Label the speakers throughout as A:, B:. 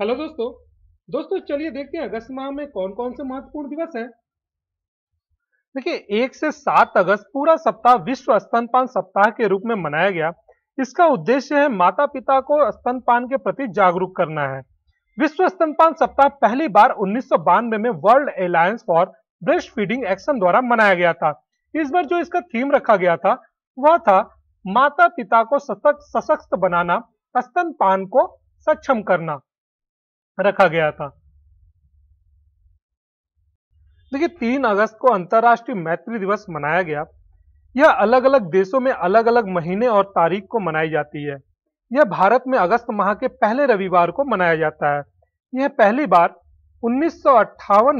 A: hello दोस्तों दोस्तों चलिए देखते हैं अगस्त माह में कौन कौन से महत्वपूर्ण दिवस हैं देखिए एक से सात अगस्त पूरा सप्ताह विश्व स्तनपान सप्ताह के रूप में मनाया गया इसका उद्देश्य है माता पिता को स्तनपान के प्रति जागरूक करना है विश्व स्तनपान सप्ताह पहली बार उन्नीस में World Alliance for Breastfeeding Action द्वारा मनाया गया था इस बार जो इसका थीम रखा गया था वह था माता पिता को सशक्त बनाना स्तनपान को सक्षम करना रखा गया था देखिए तीन अगस्त को अंतर्राष्ट्रीय मैत्री दिवस मनाया गया यह अलग अलग देशों में अलग अलग महीने और तारीख को मनाई जाती है यह भारत में अगस्त माह के पहले रविवार को मनाया जाता है यह पहली बार उन्नीस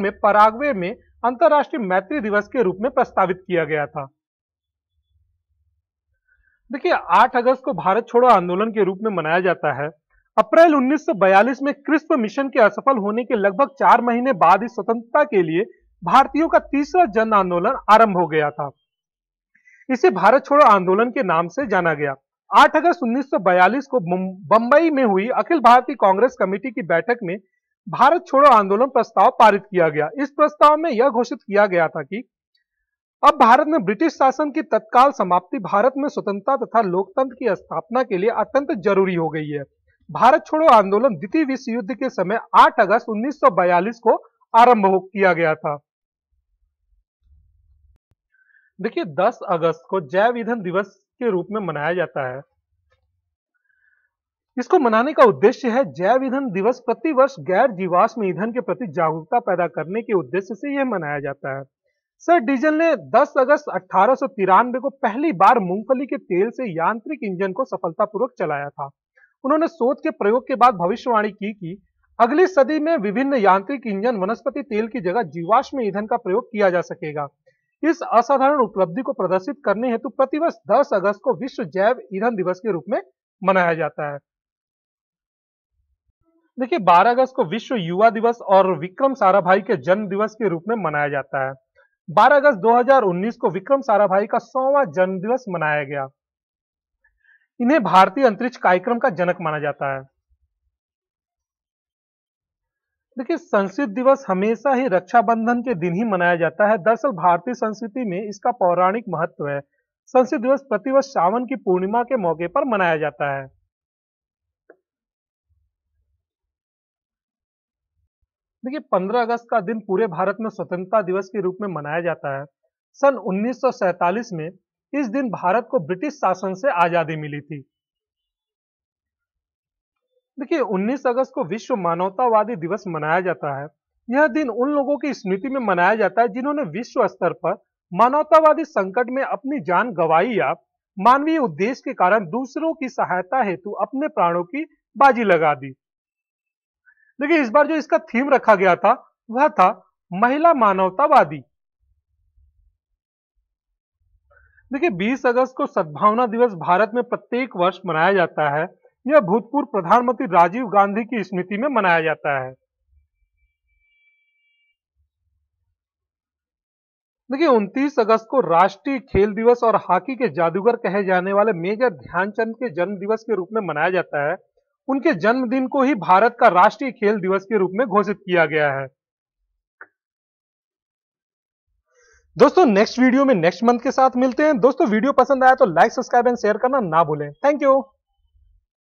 A: में पराग्वे में अंतर्राष्ट्रीय मैत्री दिवस के रूप में प्रस्तावित किया गया था देखिए 8 अगस्त को भारत छोड़ो आंदोलन के रूप में मनाया जाता है अप्रैल 1942 में क्रिस्प मिशन के असफल होने के लगभग चार महीने बाद ही स्वतंत्रता के लिए भारतीयों का तीसरा जन आंदोलन आरंभ हो गया था इसे भारत छोड़ो आंदोलन के नाम से जाना गया 8 अगस्त 1942 को बंबई में हुई अखिल भारतीय कांग्रेस कमेटी की बैठक में भारत छोड़ो आंदोलन प्रस्ताव पारित किया गया इस प्रस्ताव में यह घोषित किया गया था कि अब भारत में ब्रिटिश शासन की तत्काल समाप्ति भारत में स्वतंत्रता तथा लोकतंत्र की स्थापना के लिए अत्यंत जरूरी हो गई है भारत छोड़ो आंदोलन द्वितीय विश्व युद्ध के समय 8 अगस्त 1942 को आरंभ किया गया था देखिए 10 अगस्त को जैव ईंधन दिवस के रूप में मनाया जाता है इसको मनाने का उद्देश्य है जैव ईंधन दिवस प्रतिवर्ष गैर जीवाश्म ईंधन के प्रति जागरूकता पैदा करने के उद्देश्य से यह मनाया जाता है सर डीजल ने 10 अगस्त अठारह को पहली बार मूंगफली के तेल से यांत्रिक इंजन को सफलतापूर्वक चलाया था उन्होंने शोध के प्रयोग के बाद भविष्यवाणी की कि अगली सदी में विभिन्न यांत्रिक इंजन वनस्पति तेल की जगह जीवाश्म ईंधन का प्रयोग किया जा सकेगा इस असाधारण उपलब्धि को प्रदर्शित करने हेतु प्रतिवर्ष दस अगस्त को विश्व जैव ईंधन दिवस के रूप में मनाया जाता है देखिए 12 अगस्त को विश्व युवा दिवस और विक्रम साराभाई के जन्म दिवस के रूप में मनाया जाता है 12 अगस्त 2019 को विक्रम साराभाई का सौवा जन्म दिवस मनाया गया इन्हें भारतीय अंतरिक्ष कार्यक्रम का जनक माना जाता है देखिए संस्कृत दिवस हमेशा ही रक्षाबंधन के दिन ही मनाया जाता है दरअसल भारतीय संस्कृति में इसका पौराणिक महत्व है संस्कृत दिवस प्रतिवर्ष सावन की पूर्णिमा के मौके पर मनाया जाता है देखिए 15 अगस्त का दिन पूरे भारत में स्वतंत्रता दिवस के रूप में मनाया जाता है सन उन्नीस में इस दिन भारत को ब्रिटिश शासन से आजादी मिली थी देखिए 19 अगस्त को विश्व मानवतावादी दिवस मनाया जाता है यह दिन उन लोगों की स्मृति में मनाया जाता है जिन्होंने विश्व स्तर पर मानवतावादी संकट में अपनी जान गवाई या मानवीय उद्देश्य के कारण दूसरों की सहायता हेतु अपने प्राणों की बाजी लगा दी देखिए इस बार जो इसका थीम रखा गया था वह था महिला मानवतावादी देखिए 20 अगस्त को सद्भावना दिवस भारत में प्रत्येक वर्ष मनाया जाता है यह भूतपूर्व प्रधानमंत्री राजीव गांधी की स्मृति में मनाया जाता है देखिए 29 अगस्त को राष्ट्रीय खेल दिवस और हॉकी के जादूगर कहे जाने वाले मेजर ध्यानचंद के जन्म दिवस के रूप में मनाया जाता है उनके जन्मदिन को ही भारत का राष्ट्रीय खेल दिवस के रूप में घोषित किया गया है दोस्तों नेक्स्ट वीडियो में नेक्स्ट मंथ के साथ मिलते हैं दोस्तों वीडियो पसंद आया तो लाइक सब्सक्राइब एंड शेयर करना ना भूलें थैंक यू